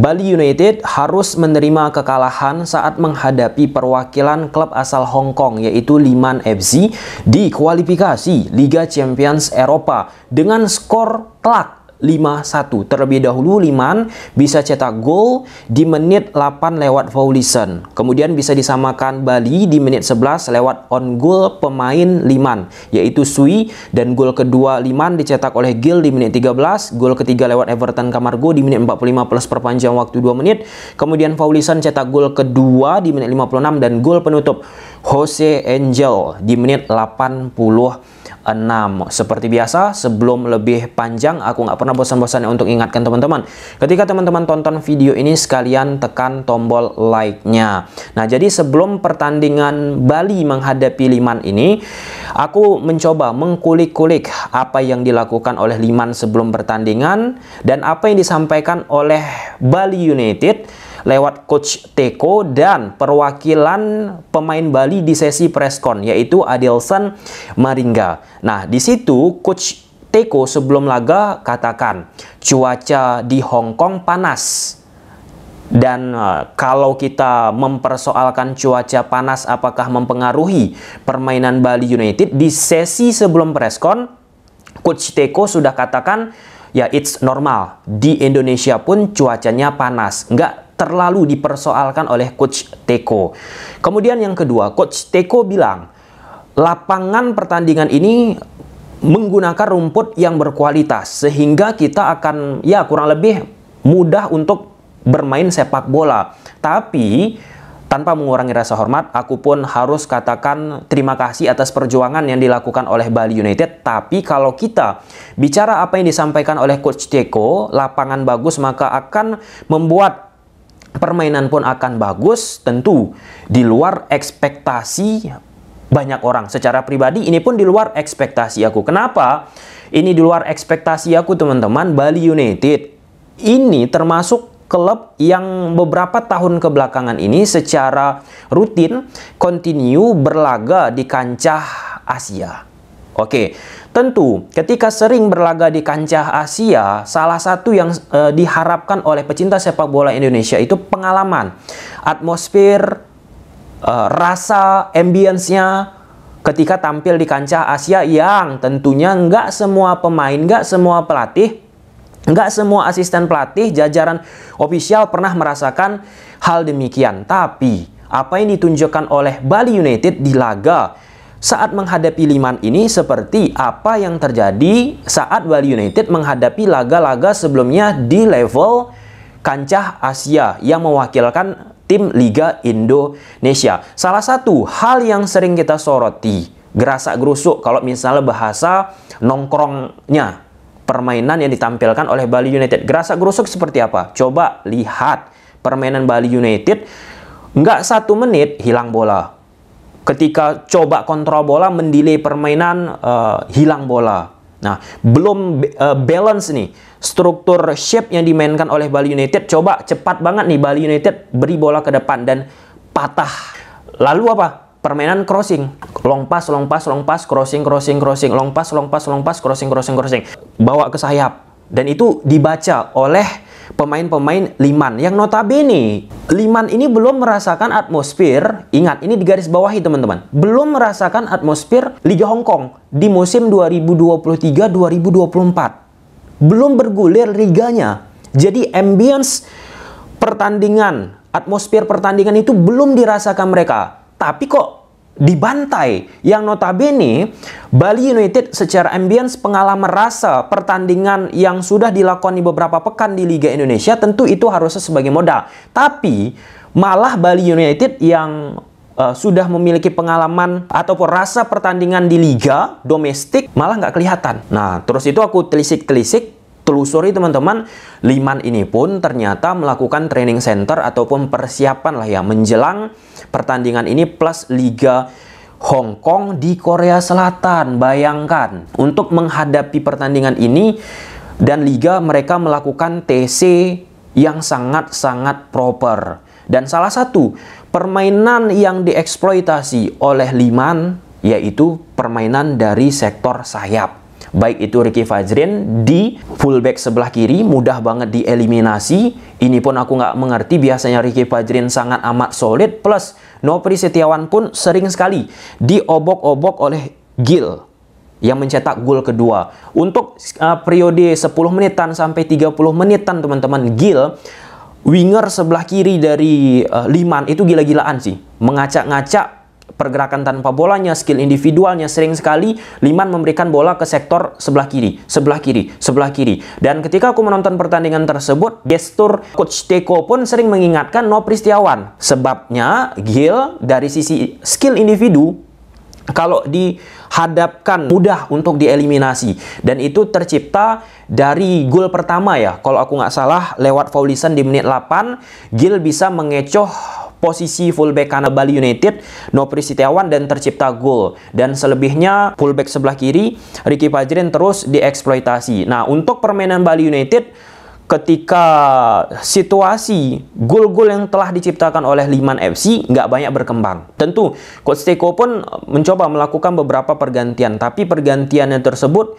Bali United harus menerima kekalahan saat menghadapi perwakilan klub asal Hong Kong yaitu Liman FC di kualifikasi Liga Champions Eropa dengan skor telak 5-1. Terlebih dahulu Liman bisa cetak gol di menit 8 lewat Paulison. Kemudian bisa disamakan Bali di menit 11 lewat on goal pemain Liman yaitu Sui dan gol kedua Liman dicetak oleh Gil di menit 13, gol ketiga lewat Everton kamargo di menit 45 plus perpanjang waktu 2 menit. Kemudian Paulison cetak gol kedua di menit 56 dan gol penutup Jose Angel di menit 86. Seperti biasa, sebelum lebih panjang, aku nggak pernah bosan bosan untuk ingatkan teman-teman. Ketika teman-teman tonton video ini, sekalian tekan tombol like-nya. Nah, jadi sebelum pertandingan Bali menghadapi Liman ini, aku mencoba mengkulik-kulik apa yang dilakukan oleh Liman sebelum pertandingan dan apa yang disampaikan oleh Bali United lewat coach Teko dan perwakilan pemain Bali di sesi preskon yaitu Adelson Maringga. Nah, di situ coach Teko sebelum laga katakan cuaca di Hong Kong panas. Dan eh, kalau kita mempersoalkan cuaca panas apakah mempengaruhi permainan Bali United di sesi sebelum preskon coach Teko sudah katakan ya it's normal. Di Indonesia pun cuacanya panas. nggak terlalu dipersoalkan oleh coach Teko. Kemudian yang kedua, coach Teko bilang lapangan pertandingan ini menggunakan rumput yang berkualitas sehingga kita akan ya kurang lebih mudah untuk bermain sepak bola. Tapi tanpa mengurangi rasa hormat, aku pun harus katakan terima kasih atas perjuangan yang dilakukan oleh Bali United. Tapi kalau kita bicara apa yang disampaikan oleh Coach Ceko, lapangan bagus maka akan membuat permainan pun akan bagus tentu di luar ekspektasi banyak orang secara pribadi ini pun di luar ekspektasi aku kenapa ini di luar ekspektasi aku teman-teman Bali United ini termasuk klub yang beberapa tahun kebelakangan ini secara rutin continue berlaga di kancah Asia Oke, tentu ketika sering berlaga di kancah Asia, salah satu yang e, diharapkan oleh pecinta sepak bola Indonesia itu pengalaman, atmosfer, e, rasa, ambience-nya ketika tampil di kancah Asia yang tentunya nggak semua pemain, nggak semua pelatih, nggak semua asisten pelatih, jajaran ofisial pernah merasakan hal demikian. Tapi apa yang ditunjukkan oleh Bali United di laga saat menghadapi Liman ini seperti apa yang terjadi saat Bali United menghadapi laga-laga sebelumnya di level kancah Asia yang mewakilkan tim Liga Indonesia. Salah satu hal yang sering kita soroti, gerasa gerusuk kalau misalnya bahasa nongkrongnya permainan yang ditampilkan oleh Bali United. Gerasa gerusuk seperti apa? Coba lihat permainan Bali United nggak satu menit hilang bola ketika coba kontrol bola mendelay permainan uh, hilang bola. Nah, belum uh, balance nih struktur shape yang dimainkan oleh Bali United. Coba cepat banget nih Bali United beri bola ke depan dan patah. Lalu apa? Permainan crossing, long pass, long pass, long pass, crossing, crossing, crossing, long pass, long pass, long pass, crossing, crossing, crossing, bawa ke sayap. Dan itu dibaca oleh pemain-pemain Liman yang notabene Liman ini belum merasakan atmosfer ingat ini di garis bawahi teman-teman belum merasakan atmosfer Liga Hong Kong di musim 2023-2024 belum bergulir liganya jadi ambience pertandingan atmosfer pertandingan itu belum dirasakan mereka tapi kok dibantai yang notabene Bali United secara ambience pengalaman rasa pertandingan yang sudah dilakukan di beberapa pekan di Liga Indonesia tentu itu harusnya sebagai modal tapi malah Bali United yang uh, sudah memiliki pengalaman ataupun rasa pertandingan di liga domestik malah nggak kelihatan. Nah, terus itu aku telisik-telisik telusuri teman-teman, Liman ini pun ternyata melakukan training center ataupun persiapan lah ya menjelang pertandingan ini plus Liga Hong Kong di Korea Selatan. Bayangkan, untuk menghadapi pertandingan ini dan liga mereka melakukan TC yang sangat-sangat proper. Dan salah satu permainan yang dieksploitasi oleh Liman yaitu permainan dari sektor sayap baik itu Ricky Fajrin di fullback sebelah kiri mudah banget dieliminasi ini pun aku nggak mengerti biasanya Ricky Fajrin sangat amat solid plus Nopri Setiawan pun sering sekali diobok-obok oleh Gil yang mencetak gol kedua. Untuk uh, periode 10 menitan sampai 30 menitan teman-teman Gil winger sebelah kiri dari uh, Liman itu gila-gilaan sih. Mengacak-ngacak pergerakan tanpa bolanya, skill individualnya sering sekali Liman memberikan bola ke sektor sebelah kiri, sebelah kiri, sebelah kiri. Dan ketika aku menonton pertandingan tersebut, gestur coach Teko pun sering mengingatkan No Pristiawan. Sebabnya Gil dari sisi skill individu kalau di hadapkan mudah untuk dieliminasi dan itu tercipta dari gol pertama ya kalau aku nggak salah lewat Paulison di menit 8 Gil bisa mengecoh posisi fullback karena Bali United Nopri Prisitawan dan tercipta gol dan selebihnya fullback sebelah kiri Ricky Fajrin terus dieksploitasi nah untuk permainan Bali United ketika situasi gol-gol yang telah diciptakan oleh Liman FC nggak banyak berkembang. Tentu Coach Teko pun e, mencoba melakukan beberapa pergantian, tapi pergantiannya tersebut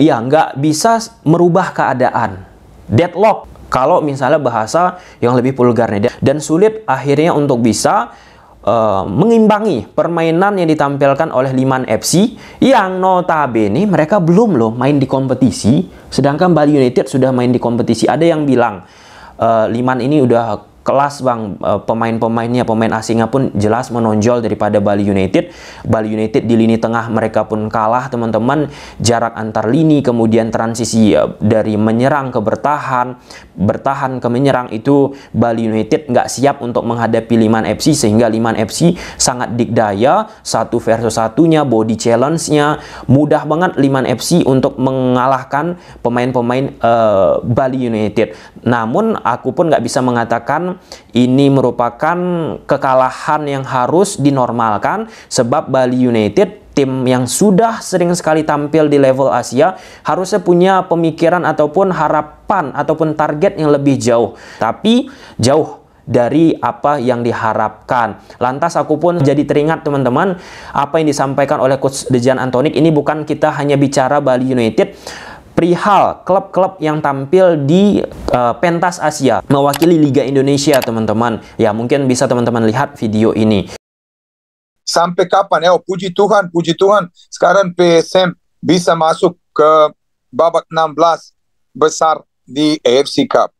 ya nggak bisa merubah keadaan. Deadlock kalau misalnya bahasa yang lebih vulgarnya dan sulit akhirnya untuk bisa Eh, mengimbangi permainan yang ditampilkan oleh Liman FC yang notabene mereka belum loh main di kompetisi sedangkan Bali United sudah main di kompetisi ada yang bilang uh, Liman ini udah kelas bang eh, pemain-pemainnya pemain asingnya pun jelas menonjol daripada Bali United Bali United di lini tengah mereka pun kalah teman-teman jarak antar lini kemudian transisi eh, dari menyerang ke bertahan bertahan ke menyerang itu Bali United nggak siap untuk menghadapi Liman FC sehingga Liman FC sangat dikdaya satu versus satunya body challenge-nya mudah banget Liman FC untuk mengalahkan pemain-pemain uh, Bali United namun aku pun nggak bisa mengatakan ini merupakan kekalahan yang harus dinormalkan sebab Bali United tim yang sudah sering sekali tampil di level Asia harusnya punya pemikiran ataupun harapan ataupun target yang lebih jauh. Tapi jauh dari apa yang diharapkan. Lantas aku pun jadi teringat teman-teman apa yang disampaikan oleh coach Dejan Antonik ini bukan kita hanya bicara Bali United perihal klub-klub yang tampil di uh, pentas Asia mewakili Liga Indonesia teman-teman ya mungkin bisa teman-teman lihat video ini sampai kapan ya oh, puji Tuhan puji Tuhan sekarang PSM bisa masuk ke babak 16 besar di AFC Cup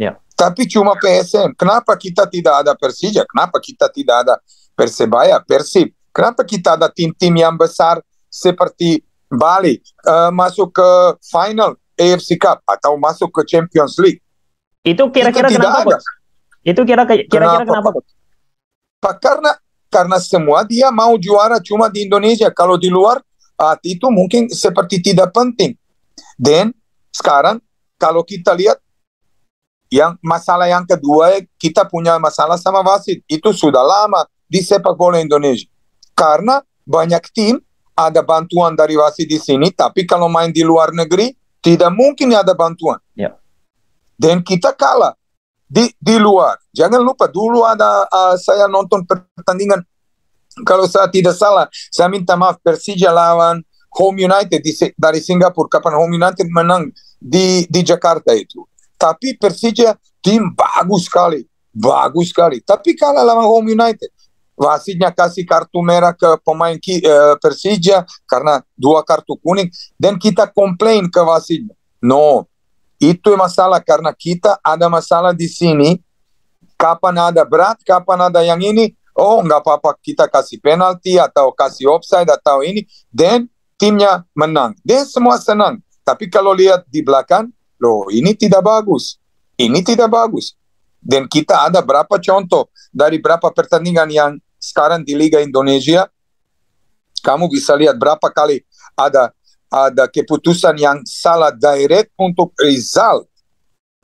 ya. tapi cuma PSM kenapa kita tidak ada Persija kenapa kita tidak ada Persebaya Persib kenapa kita ada tim-tim yang besar seperti Bali uh, masuk ke final AFC Cup atau masuk ke Champions League. Itu kira-kira kenapa, ada. Itu kira-kira kenapa, kenapa Pak, Karena karena semua dia mau juara cuma di Indonesia. Kalau di luar uh, itu mungkin seperti tidak penting. Dan sekarang kalau kita lihat yang masalah yang kedua kita punya masalah sama wasit itu sudah lama di sepak bola Indonesia karena banyak tim ada bantuan dari wasit di sini, tapi kalau main di luar negeri tidak mungkin ada bantuan. Ya. Dan kita kalah di di luar. Jangan lupa dulu ada uh, saya nonton pertandingan kalau saya tidak salah, saya minta maaf Persija lawan Home United di, dari Singapura kapan Home United menang di di Jakarta itu. Tapi Persija tim bagus sekali, bagus sekali. Tapi kalah lawan Home United wasitnya kasih kartu merah pemain pemain uh, persija karena dua kartu kuning, dan kita komplain ke wasitnya. No, itu masalah karena kita ada masalah di sini, kapan ada berat, kapan ada yang ini, oh nggak apa-apa kita kasih penalti atau kasih offside atau ini, dan timnya menang. Dan semua senang. Tapi kalau lihat di belakang, loh ini tidak bagus, ini tidak bagus. Dan kita ada berapa contoh dari berapa pertandingan yang sekarang di Liga Indonesia kamu bisa lihat berapa kali ada ada keputusan yang salah direct untuk result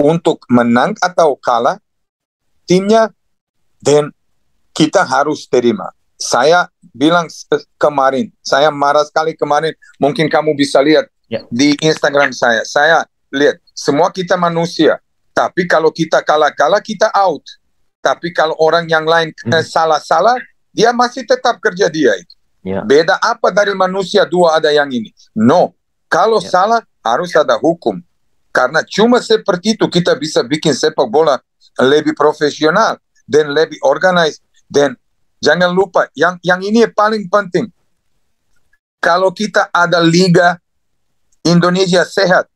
untuk menang atau kalah timnya dan kita harus terima. Saya bilang kemarin, saya marah sekali kemarin. Mungkin kamu bisa lihat yeah. di Instagram saya. Saya lihat semua kita manusia, tapi kalau kita kalah-kalah kita out. Tapi kalau orang yang lain hmm. Eh, salah-salah, hmm. dia masih tetap kerja dia itu. yeah. Beda apa dari manusia dua ada yang ini? No, kalau yeah. salah harus ada hukum. Karena cuma seperti itu kita bisa bikin sepak bola lebih profesional dan lebih organized. Dan jangan lupa, yang yang ini paling penting. Kalau kita ada liga Indonesia sehat,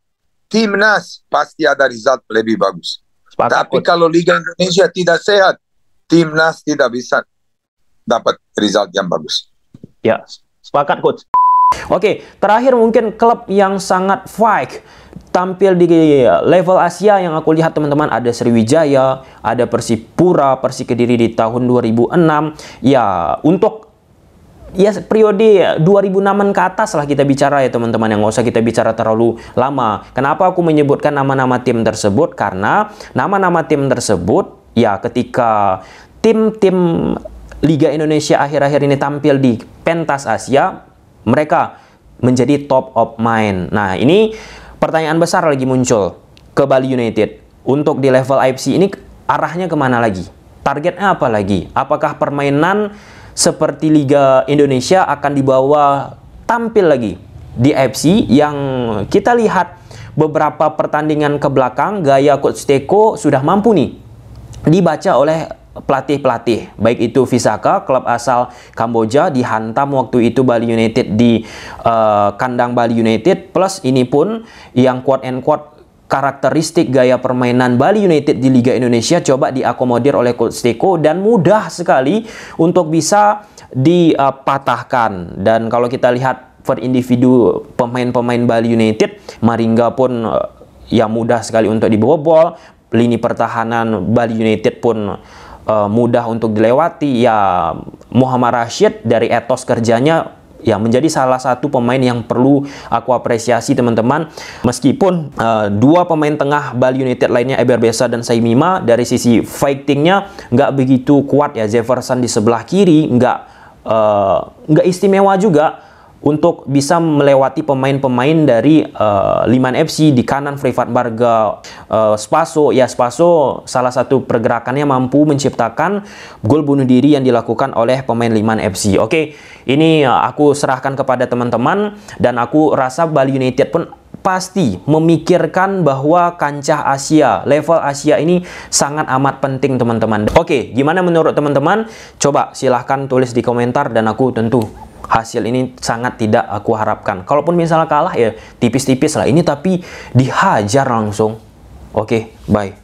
timnas pasti ada result lebih bagus. Sepakat. Tapi kalau Liga Indonesia tidak sehat, timnas tidak bisa dapat result yang bagus. Ya, sepakat coach. Oke, terakhir mungkin klub yang sangat fight tampil di level Asia yang aku lihat teman-teman ada Sriwijaya, ada Persipura, Persik Kediri di tahun 2006. Ya, untuk ya periode 2006an ke atas lah kita bicara ya teman-teman yang nggak usah kita bicara terlalu lama. Kenapa aku menyebutkan nama-nama tim tersebut? Karena nama-nama tim tersebut ya ketika tim-tim Liga Indonesia akhir-akhir ini tampil di pentas Asia, mereka menjadi top of mind. Nah, ini pertanyaan besar lagi muncul ke Bali United. Untuk di level IFC ini arahnya kemana lagi? Targetnya apa lagi? Apakah permainan seperti Liga Indonesia akan dibawa tampil lagi di FC yang kita lihat beberapa pertandingan ke belakang gaya coach Teko sudah mampu nih dibaca oleh pelatih-pelatih baik itu Visaka klub asal Kamboja dihantam waktu itu Bali United di uh, kandang Bali United plus ini pun yang quote and quote karakteristik gaya permainan Bali United di Liga Indonesia coba diakomodir oleh Coach Teko dan mudah sekali untuk bisa dipatahkan. Dan kalau kita lihat per individu pemain-pemain Bali United, Maringga pun eh, ya mudah sekali untuk dibobol, lini pertahanan Bali United pun eh, mudah untuk dilewati. Ya Muhammad Rashid dari etos kerjanya ya menjadi salah satu pemain yang perlu aku apresiasi teman-teman meskipun uh, dua pemain tengah Bali United lainnya Eber Besa dan Saimima dari sisi fightingnya nggak begitu kuat ya Jefferson di sebelah kiri nggak eh, nggak istimewa juga untuk bisa melewati pemain-pemain dari uh, Liman FC di kanan Privat Barga uh, Spaso ya Spaso salah satu pergerakannya mampu menciptakan gol bunuh diri yang dilakukan oleh pemain Liman FC oke okay, ini eh, aku serahkan kepada teman-teman dan aku rasa Bali United pun pasti memikirkan bahwa kancah Asia, level Asia ini sangat amat penting teman-teman. Oke, gimana menurut teman-teman? Coba silahkan tulis di komentar dan aku tentu hasil ini sangat tidak aku harapkan. Kalaupun misalnya kalah ya tipis-tipis lah ini tapi dihajar langsung. Oke, okay, bye.